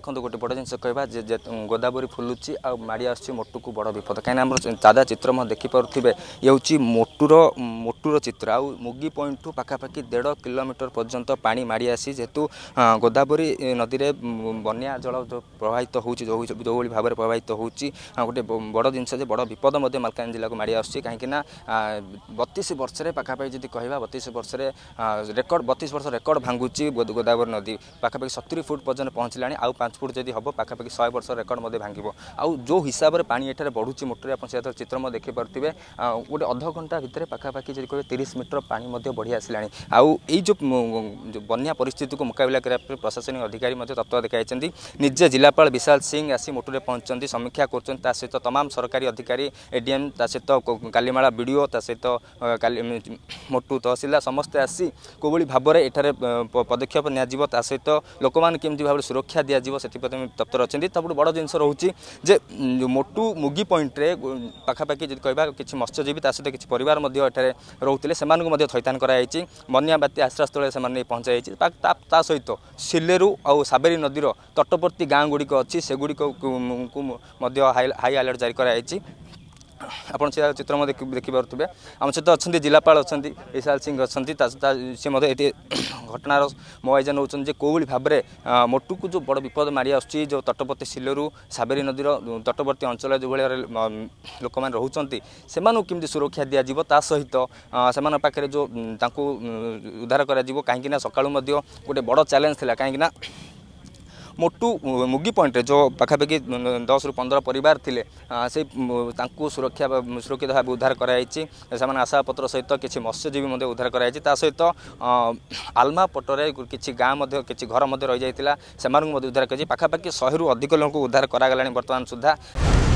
ଦେଖନ୍ତୁ ଗୋଟେ ବଡ଼ ଜିନିଷ କହିବା ଯେ ଗୋଦାବରୀ ଫୁଲୁଛି ଆଉ ମାଡ଼ି ଆସୁଛି ମୋଟୁକୁ ବଡ଼ ବିପଦ କାହିଁକିନା ଆମର ଦାଦା ଚିତ୍ର ମଧ୍ୟ ଦେଖିପାରୁଥିବେ ଇଏ ହେଉଛି ମୋଟୁର ମୋଟୁର ଚିତ୍ର ଆଉ ମୁଗି ପଏଣ୍ଟଠୁ ପାଖାପାଖି ଦେଢ଼ କିଲୋମିଟର ପର୍ଯ୍ୟନ୍ତ ପାଣି ମାଡ଼ି ଆସି ଯେହେତୁ ଗୋଦାବରୀ ନଦୀରେ ବନ୍ୟା ଜଳ ପ୍ରବାହିତ ହେଉଛି ଯେଉଁଭଳି ଭାବରେ ପ୍ରବାହିତ ହେଉଛି ଗୋଟେ ବଡ଼ ଜିନିଷ ଯେ ବଡ଼ ବିପଦ ମଧ୍ୟ ମାଲକାନଗିରି ଜିଲ୍ଲାକୁ ମାଡ଼ି ଆସୁଛି କାହିଁକିନା ବତିଶ ବର୍ଷରେ ପାଖାପାଖି ଯଦି କହିବା ବତିଶ ବର୍ଷରେ ରେକର୍ଡ଼ ବତିଶ ବର୍ଷ ରେକର୍ଡ଼ ଭାଙ୍ଗୁଛି ଗୋଦାବରୀ ନଦୀ ପାଖାପାଖି ସତୁରି ଫୁଟ୍ ପର୍ଯ୍ୟନ୍ତ ପହଞ୍ଚିଲାଣି ଆଉ ପାଞ୍ଚ ଫୁଟ ଯଦି ହେବ ପାଖାପାଖି ଶହେ ବର୍ଷର ରେକର୍ଡ଼ ମଧ୍ୟ ଭାଙ୍ଗିବ ଆଉ ଯେଉଁ ହିସାବରେ ପାଣି ଏଠାରେ ବଢ଼ୁଛି ମୋଟରେ ଆପଣ ସେଠାରେ ଚିତ୍ର ମଧ୍ୟ ଦେଖିପାରୁଥିବେ ଗୋଟେ ଅଧଘଣ୍ଟା ଭିତରେ ପାଖାପାଖି ଯଦି କହିବେ ତିରିଶ ମିଟର ପାଣି ମଧ୍ୟ ବଢ଼ି ଆସିଲାଣି ଆଉ ଏଇ ଯେଉଁ ବନ୍ୟା ପରିସ୍ଥିତିକୁ ମୁକାବିଲା କରିବା ପାଇଁ ପ୍ରଶାସନିକ ଅଧିକାରୀ ମଧ୍ୟ ତତ୍ତ୍ୱ ଦେଖାଇଛନ୍ତି ନିଜେ ଜିଲ୍ଲାପାଳ ବିଶାଲ ସିଂ ଆସି ମୋଟରେ ପହଞ୍ଚିଛନ୍ତି ସମୀକ୍ଷା କରୁଛନ୍ତି ତା ସହିତ ତମାମ ସରକାରୀ ଅଧିକାରୀ ଏଡିଏମ୍ ତା ସହିତ କାଲିମାଳା ବିଡ଼ିଓ ତା ସହିତ ମୋଟୁ ତହସିଲଦାର ସମସ୍ତେ ଆସି କେଉଁଭଳି ଭାବରେ ଏଠାରେ ପଦକ୍ଷେପ ନିଆଯିବ ତା ସହିତ ଲୋକମାନେ କେମିତି ଭାବରେ ସୁରକ୍ଷା ଦିଆଯିବ ଆସିବ ସେଥିପ୍ରତି ଆମେ ତପ୍ତର ଅଛନ୍ତି ତାପରେ ବଡ଼ ଜିନିଷ ରହୁଛି ଯେ ମୋଟୁ ମୁଗି ପଏଣ୍ଟରେ ପାଖାପାଖି ଯଦି କହିବା କିଛି ମତ୍ସ୍ୟଜୀବୀ ତା ସହିତ କିଛି ପରିବାର ମଧ୍ୟ ଏଠାରେ ରହୁଥିଲେ ସେମାନଙ୍କୁ ମଧ୍ୟ ଥଇଥାନ କରାଯାଇଛି ବନ୍ୟା ବାତ୍ୟା ଆଶ୍ରୟସ୍ଥଳରେ ସେମାନେ ନେଇ ପହଞ୍ଚାଯାଇଛି ତା ସହିତ ସିଲେରୁ ଆଉ ସାବେରୀ ନଦୀର ତଟବର୍ତ୍ତୀ ଗାଁ ଗୁଡ଼ିକ ଅଛି ସେଗୁଡ଼ିକ ମଧ୍ୟ ହାଇ ଆଲର୍ଟ ଜାରି କରାଯାଇଛି ଆପଣ ସେ ଚିତ୍ର ମଧ୍ୟ ଦେଖିପାରୁଥିବେ ଆମ ସହିତ ଅଛନ୍ତି ଜିଲ୍ଲାପାଳ ଅଛନ୍ତି ବିଶାଲ ସିଂ ଅଛନ୍ତି ତା ସେ ମଧ୍ୟ ଏଠି ଘଟଣାର ମୁଆଇଜା ନେଉଛନ୍ତି ଯେ କେଉଁଭଳି ଭାବରେ ମୋଟୁକୁ ଯେଉଁ ବଡ଼ ବିପଦ ମାରି ଆସୁଛି ଯେଉଁ ତଟବର୍ତ୍ତୀ ସିଲରୁ ସାବେରୀ ନଦୀର ତଟବର୍ତ୍ତୀ ଅଞ୍ଚଳରେ ଯେଉଁଭଳି ଲୋକମାନେ ରହୁଛନ୍ତି ସେମାନଙ୍କୁ କେମିତି ସୁରକ୍ଷା ଦିଆଯିବ ତା ସହିତ ସେମାନଙ୍କ ପାଖରେ ଯେଉଁ ତାଙ୍କୁ ଉଦ୍ଧାର କରାଯିବ କାହିଁକିନା ସକାଳୁ ମଧ୍ୟ ଗୋଟେ ବଡ଼ ଚ୍ୟାଲେଞ୍ଜ ଥିଲା କାହିଁକିନା मोटु मुगी पोइन्टले जो पाखापा दस रु पन्ध्र परिवार सुरक्षा सुरक्षित भाइ उद्धार आशा पत्र सहित मत्स्यजीवी उद्धार गराइछ तासहित आलमा पटर गाँदी घर उद्धार रु अधिक लोक उद्धार करा नि बर्तमान सुधा